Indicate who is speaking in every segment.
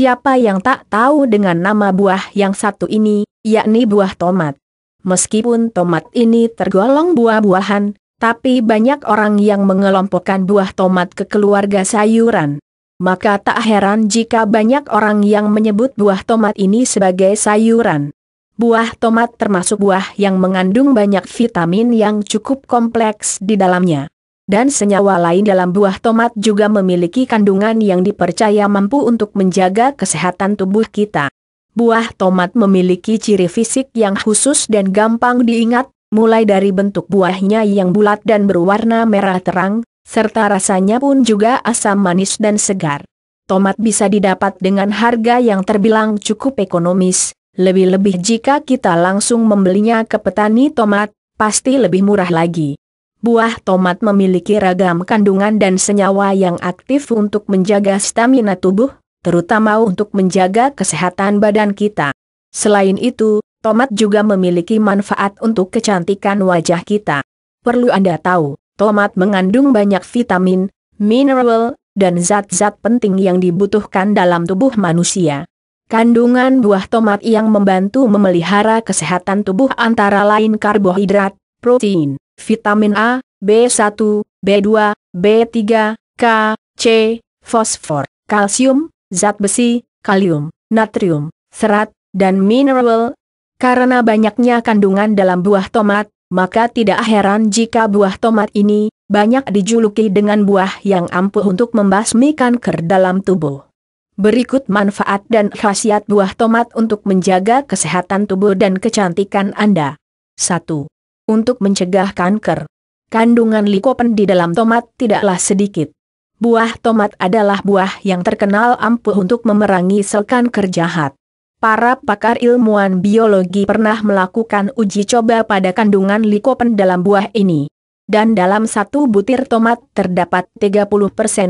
Speaker 1: Siapa yang tak tahu dengan nama buah yang satu ini, yakni buah tomat. Meskipun tomat ini tergolong buah-buahan, tapi banyak orang yang mengelompokkan buah tomat ke keluarga sayuran. Maka tak heran jika banyak orang yang menyebut buah tomat ini sebagai sayuran. Buah tomat termasuk buah yang mengandung banyak vitamin yang cukup kompleks di dalamnya dan senyawa lain dalam buah tomat juga memiliki kandungan yang dipercaya mampu untuk menjaga kesehatan tubuh kita. Buah tomat memiliki ciri fisik yang khusus dan gampang diingat, mulai dari bentuk buahnya yang bulat dan berwarna merah terang, serta rasanya pun juga asam manis dan segar. Tomat bisa didapat dengan harga yang terbilang cukup ekonomis, lebih-lebih jika kita langsung membelinya ke petani tomat, pasti lebih murah lagi. Buah tomat memiliki ragam kandungan dan senyawa yang aktif untuk menjaga stamina tubuh, terutama untuk menjaga kesehatan badan kita. Selain itu, tomat juga memiliki manfaat untuk kecantikan wajah kita. Perlu Anda tahu, tomat mengandung banyak vitamin, mineral, dan zat-zat penting yang dibutuhkan dalam tubuh manusia. Kandungan buah tomat yang membantu memelihara kesehatan tubuh antara lain karbohidrat, protein, vitamin A, B1, B2, B3, K, C, fosfor, kalsium, zat besi, kalium, natrium, serat, dan mineral. Karena banyaknya kandungan dalam buah tomat, maka tidak heran jika buah tomat ini banyak dijuluki dengan buah yang ampuh untuk membasmi kanker dalam tubuh. Berikut manfaat dan khasiat buah tomat untuk menjaga kesehatan tubuh dan kecantikan Anda. 1 untuk mencegah kanker. Kandungan likopen di dalam tomat tidaklah sedikit. Buah tomat adalah buah yang terkenal ampuh untuk memerangi sel kanker jahat. Para pakar ilmuwan biologi pernah melakukan uji coba pada kandungan likopen dalam buah ini. Dan dalam satu butir tomat terdapat 30%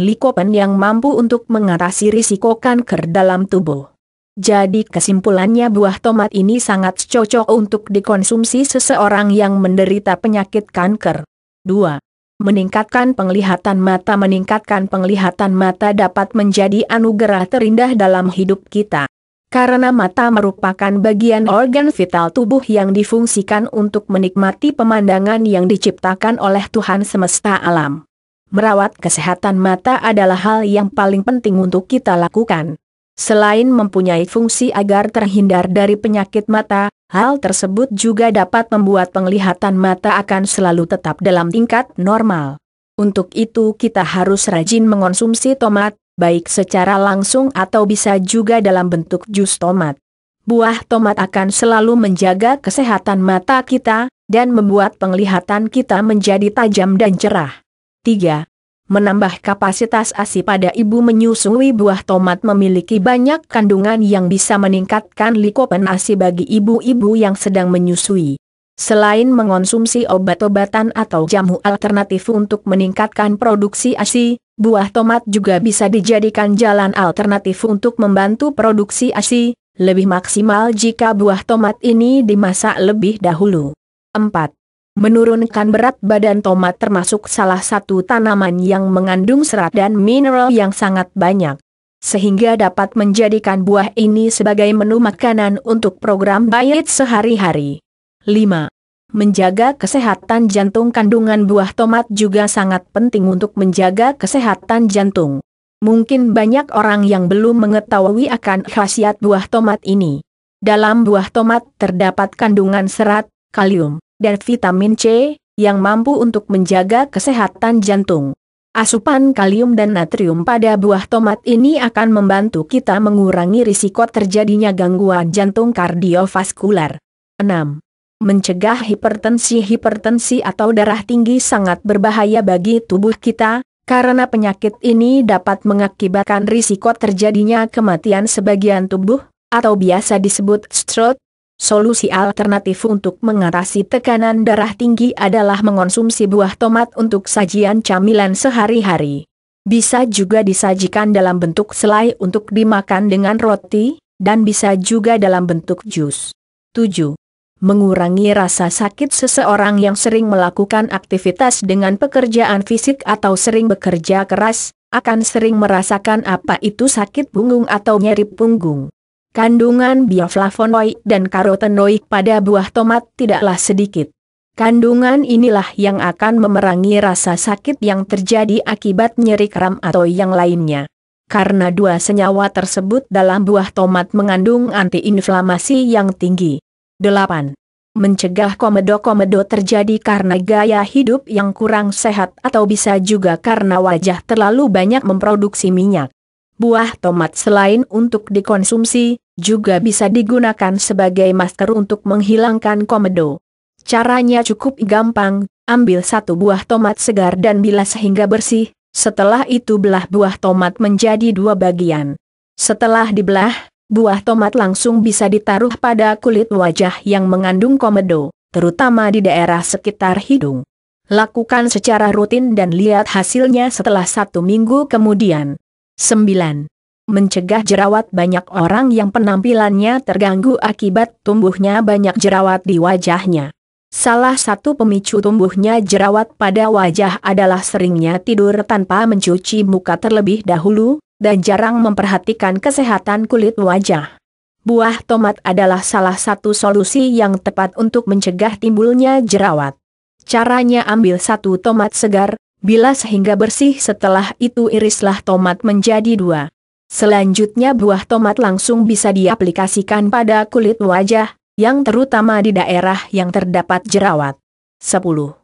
Speaker 1: likopen yang mampu untuk mengatasi risiko kanker dalam tubuh. Jadi kesimpulannya buah tomat ini sangat cocok untuk dikonsumsi seseorang yang menderita penyakit kanker. 2. Meningkatkan penglihatan mata Meningkatkan penglihatan mata dapat menjadi anugerah terindah dalam hidup kita. Karena mata merupakan bagian organ vital tubuh yang difungsikan untuk menikmati pemandangan yang diciptakan oleh Tuhan semesta alam. Merawat kesehatan mata adalah hal yang paling penting untuk kita lakukan. Selain mempunyai fungsi agar terhindar dari penyakit mata, hal tersebut juga dapat membuat penglihatan mata akan selalu tetap dalam tingkat normal. Untuk itu kita harus rajin mengonsumsi tomat, baik secara langsung atau bisa juga dalam bentuk jus tomat. Buah tomat akan selalu menjaga kesehatan mata kita, dan membuat penglihatan kita menjadi tajam dan cerah. 3. Menambah kapasitas ASI pada ibu menyusui buah tomat memiliki banyak kandungan yang bisa meningkatkan likopen ASI bagi ibu-ibu yang sedang menyusui. Selain mengonsumsi obat-obatan atau jamu alternatif untuk meningkatkan produksi ASI, buah tomat juga bisa dijadikan jalan alternatif untuk membantu produksi ASI, lebih maksimal jika buah tomat ini dimasak lebih dahulu. 4. Menurunkan berat badan tomat termasuk salah satu tanaman yang mengandung serat dan mineral yang sangat banyak. Sehingga dapat menjadikan buah ini sebagai menu makanan untuk program diet sehari-hari. 5. Menjaga kesehatan jantung Kandungan buah tomat juga sangat penting untuk menjaga kesehatan jantung. Mungkin banyak orang yang belum mengetahui akan khasiat buah tomat ini. Dalam buah tomat terdapat kandungan serat, kalium, dan vitamin C, yang mampu untuk menjaga kesehatan jantung. Asupan kalium dan natrium pada buah tomat ini akan membantu kita mengurangi risiko terjadinya gangguan jantung kardiovaskular. 6. Mencegah hipertensi Hipertensi atau darah tinggi sangat berbahaya bagi tubuh kita, karena penyakit ini dapat mengakibatkan risiko terjadinya kematian sebagian tubuh, atau biasa disebut stroke, Solusi alternatif untuk mengatasi tekanan darah tinggi adalah mengonsumsi buah tomat untuk sajian camilan sehari-hari. Bisa juga disajikan dalam bentuk selai untuk dimakan dengan roti, dan bisa juga dalam bentuk jus. 7. Mengurangi rasa sakit seseorang yang sering melakukan aktivitas dengan pekerjaan fisik atau sering bekerja keras, akan sering merasakan apa itu sakit punggung atau nyeri punggung. Kandungan bioflavonoid dan karotenoid pada buah tomat tidaklah sedikit. Kandungan inilah yang akan memerangi rasa sakit yang terjadi akibat nyeri kram atau yang lainnya. Karena dua senyawa tersebut dalam buah tomat mengandung antiinflamasi yang tinggi. 8. Mencegah komedo-komedo terjadi karena gaya hidup yang kurang sehat atau bisa juga karena wajah terlalu banyak memproduksi minyak. Buah tomat selain untuk dikonsumsi, juga bisa digunakan sebagai masker untuk menghilangkan komedo. Caranya cukup gampang, ambil satu buah tomat segar dan bilas sehingga bersih, setelah itu belah buah tomat menjadi dua bagian. Setelah dibelah, buah tomat langsung bisa ditaruh pada kulit wajah yang mengandung komedo, terutama di daerah sekitar hidung. Lakukan secara rutin dan lihat hasilnya setelah satu minggu kemudian. 9. Mencegah jerawat banyak orang yang penampilannya terganggu akibat tumbuhnya banyak jerawat di wajahnya. Salah satu pemicu tumbuhnya jerawat pada wajah adalah seringnya tidur tanpa mencuci muka terlebih dahulu, dan jarang memperhatikan kesehatan kulit wajah. Buah tomat adalah salah satu solusi yang tepat untuk mencegah timbulnya jerawat. Caranya ambil satu tomat segar, Bila sehingga bersih setelah itu irislah tomat menjadi dua. Selanjutnya buah tomat langsung bisa diaplikasikan pada kulit wajah, yang terutama di daerah yang terdapat jerawat. 10.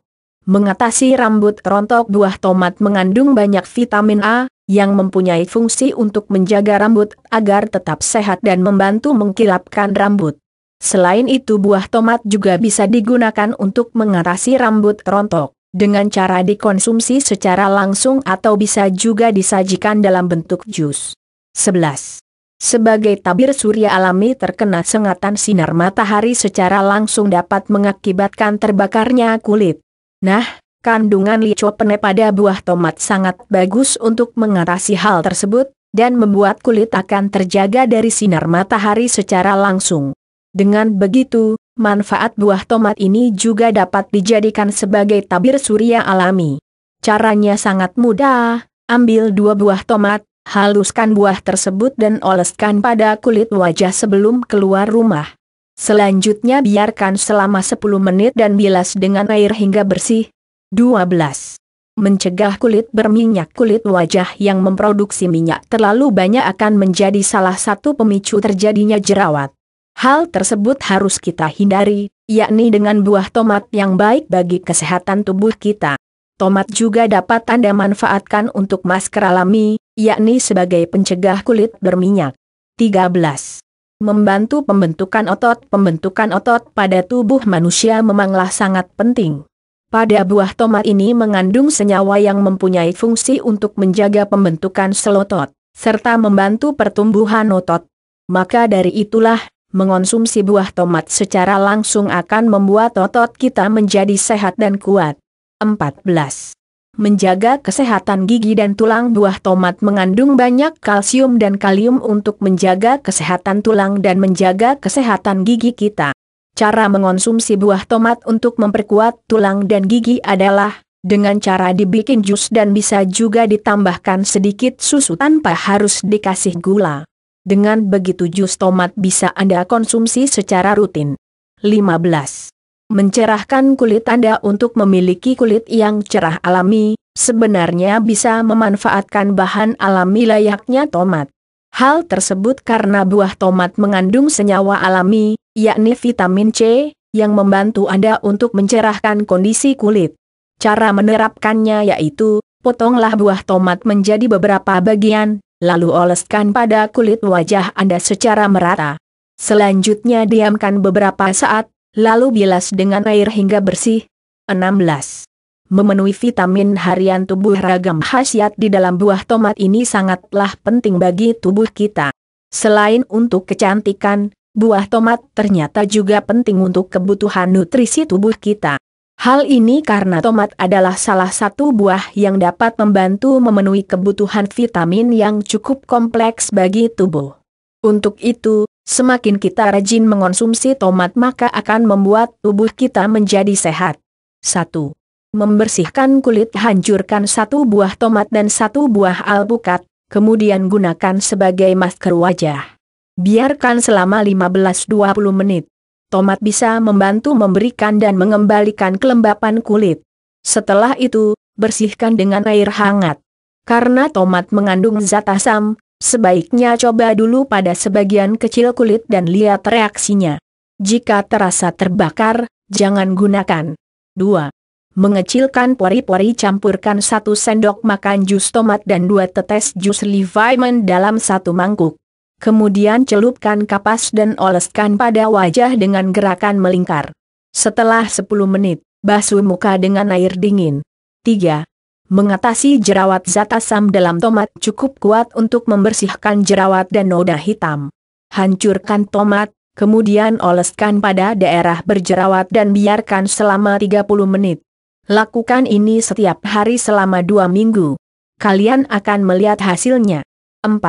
Speaker 1: Mengatasi rambut rontok buah tomat mengandung banyak vitamin A, yang mempunyai fungsi untuk menjaga rambut agar tetap sehat dan membantu mengkilapkan rambut. Selain itu buah tomat juga bisa digunakan untuk mengatasi rambut rontok dengan cara dikonsumsi secara langsung atau bisa juga disajikan dalam bentuk jus. 11. Sebagai tabir surya alami terkena sengatan sinar matahari secara langsung dapat mengakibatkan terbakarnya kulit. Nah, kandungan licopene pada buah tomat sangat bagus untuk mengatasi hal tersebut, dan membuat kulit akan terjaga dari sinar matahari secara langsung. Dengan begitu, Manfaat buah tomat ini juga dapat dijadikan sebagai tabir surya alami. Caranya sangat mudah, ambil dua buah tomat, haluskan buah tersebut dan oleskan pada kulit wajah sebelum keluar rumah. Selanjutnya biarkan selama 10 menit dan bilas dengan air hingga bersih. 12. Mencegah kulit berminyak Kulit wajah yang memproduksi minyak terlalu banyak akan menjadi salah satu pemicu terjadinya jerawat. Hal tersebut harus kita hindari, yakni dengan buah tomat yang baik bagi kesehatan tubuh kita. Tomat juga dapat Anda manfaatkan untuk masker alami, yakni sebagai pencegah kulit berminyak. 13 membantu pembentukan otot. Pembentukan otot pada tubuh manusia memanglah sangat penting. Pada buah tomat ini mengandung senyawa yang mempunyai fungsi untuk menjaga pembentukan selotot, serta membantu pertumbuhan otot. Maka dari itulah, mengonsumsi buah tomat secara langsung akan membuat otot kita menjadi sehat dan kuat. 14. Menjaga kesehatan gigi dan tulang buah tomat mengandung banyak kalsium dan kalium untuk menjaga kesehatan tulang dan menjaga kesehatan gigi kita. Cara mengonsumsi buah tomat untuk memperkuat tulang dan gigi adalah dengan cara dibikin jus dan bisa juga ditambahkan sedikit susu tanpa harus dikasih gula. Dengan begitu jus tomat bisa Anda konsumsi secara rutin. 15. Mencerahkan kulit Anda untuk memiliki kulit yang cerah alami, sebenarnya bisa memanfaatkan bahan alami layaknya tomat. Hal tersebut karena buah tomat mengandung senyawa alami, yakni vitamin C, yang membantu Anda untuk mencerahkan kondisi kulit. Cara menerapkannya yaitu, potonglah buah tomat menjadi beberapa bagian, lalu oleskan pada kulit wajah Anda secara merata. Selanjutnya diamkan beberapa saat, lalu bilas dengan air hingga bersih. 16. Memenuhi vitamin harian tubuh ragam khasiat di dalam buah tomat ini sangatlah penting bagi tubuh kita. Selain untuk kecantikan, buah tomat ternyata juga penting untuk kebutuhan nutrisi tubuh kita. Hal ini karena tomat adalah salah satu buah yang dapat membantu memenuhi kebutuhan vitamin yang cukup kompleks bagi tubuh. Untuk itu, semakin kita rajin mengonsumsi tomat maka akan membuat tubuh kita menjadi sehat. 1. Membersihkan kulit hancurkan satu buah tomat dan satu buah alpukat, kemudian gunakan sebagai masker wajah. Biarkan selama 15-20 menit tomat bisa membantu memberikan dan mengembalikan kelembapan kulit. Setelah itu, bersihkan dengan air hangat. Karena tomat mengandung zat asam, sebaiknya coba dulu pada sebagian kecil kulit dan lihat reaksinya. Jika terasa terbakar, jangan gunakan. 2. Mengecilkan pori-pori campurkan 1 sendok makan jus tomat dan 2 tetes jus livemen dalam satu mangkuk. Kemudian celupkan kapas dan oleskan pada wajah dengan gerakan melingkar. Setelah 10 menit, basuh muka dengan air dingin. 3. Mengatasi jerawat zat asam dalam tomat cukup kuat untuk membersihkan jerawat dan noda hitam. Hancurkan tomat, kemudian oleskan pada daerah berjerawat dan biarkan selama 30 menit. Lakukan ini setiap hari selama dua minggu. Kalian akan melihat hasilnya. 4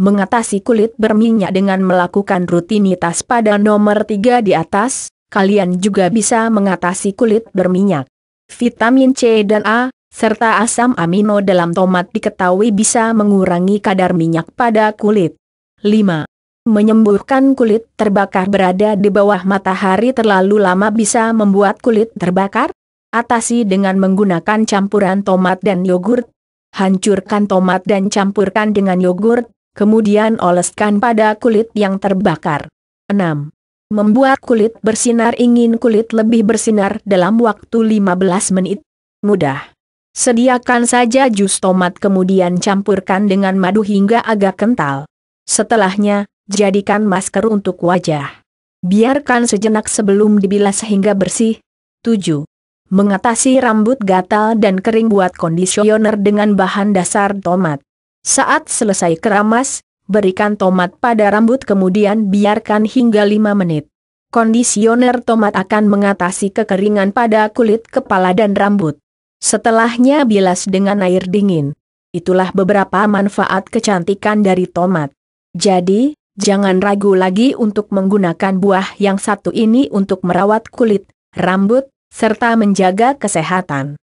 Speaker 1: mengatasi kulit berminyak dengan melakukan rutinitas pada nomor 3 di atas, kalian juga bisa mengatasi kulit berminyak. Vitamin C dan A, serta asam amino dalam tomat diketahui bisa mengurangi kadar minyak pada kulit. 5. Menyembuhkan kulit terbakar berada di bawah matahari terlalu lama bisa membuat kulit terbakar? Atasi dengan menggunakan campuran tomat dan yogurt. Hancurkan tomat dan campurkan dengan yogurt, Kemudian oleskan pada kulit yang terbakar. 6. Membuat kulit bersinar ingin kulit lebih bersinar dalam waktu 15 menit. Mudah. Sediakan saja jus tomat kemudian campurkan dengan madu hingga agak kental. Setelahnya, jadikan masker untuk wajah. Biarkan sejenak sebelum dibilas hingga bersih. 7. Mengatasi rambut gatal dan kering buat kondisioner dengan bahan dasar tomat. Saat selesai keramas, berikan tomat pada rambut kemudian biarkan hingga 5 menit. Kondisioner tomat akan mengatasi kekeringan pada kulit kepala dan rambut. Setelahnya bilas dengan air dingin. Itulah beberapa manfaat kecantikan dari tomat. Jadi, jangan ragu lagi untuk menggunakan buah yang satu ini untuk merawat kulit, rambut, serta menjaga kesehatan.